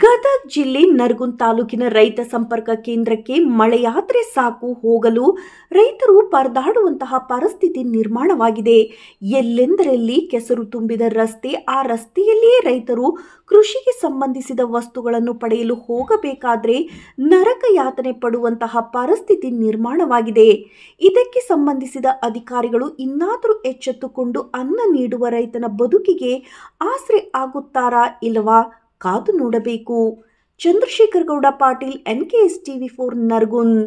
ಗದಗ ಜಿಲ್ಲೆ ನರ್ಗುನ್ ತಾಲೂಕಿನ ರೈತ ಸಂಪರ್ಕ ಕೇಂದ್ರಕ್ಕೆ ಮಳೆಯಾದ್ರೆ ಸಾಕು ಹೋಗಲು ರೈತರು ಪರದಾಡುವಂತಹ ಪರಿಸ್ಥಿತಿ ನಿರ್ಮಾಣವಾಗಿದೆ ಎಲ್ಲೆಂದರಲ್ಲಿ ಕೆಸರು ತುಂಬಿದ ರಸ್ತೆ ಆ ರಸ್ತೆಯಲ್ಲಿಯೇ ರೈತರು ಕೃಷಿಗೆ ಸಂಬಂಧಿಸಿದ ವಸ್ತುಗಳನ್ನು ಪಡೆಯಲು ಹೋಗಬೇಕಾದರೆ ನರಕ ಯಾತನೆ ಪಡುವಂತಹ ಪರಿಸ್ಥಿತಿ ನಿರ್ಮಾಣವಾಗಿದೆ ಇದಕ್ಕೆ ಸಂಬಂಧಿಸಿದ ಅಧಿಕಾರಿಗಳು ಇನ್ನಾದರೂ ಎಚ್ಚೆತ್ತುಕೊಂಡು ಅನ್ನ ನೀಡುವ ರೈತನ ಬದುಕಿಗೆ ಆಸರೆ ಆಗುತ್ತಾರಾ ಇಲ್ಲವಾ ಕಾದು ನೋಡಬೇಕು Chandrashekhar Gowda Patil N K S TV four Nargund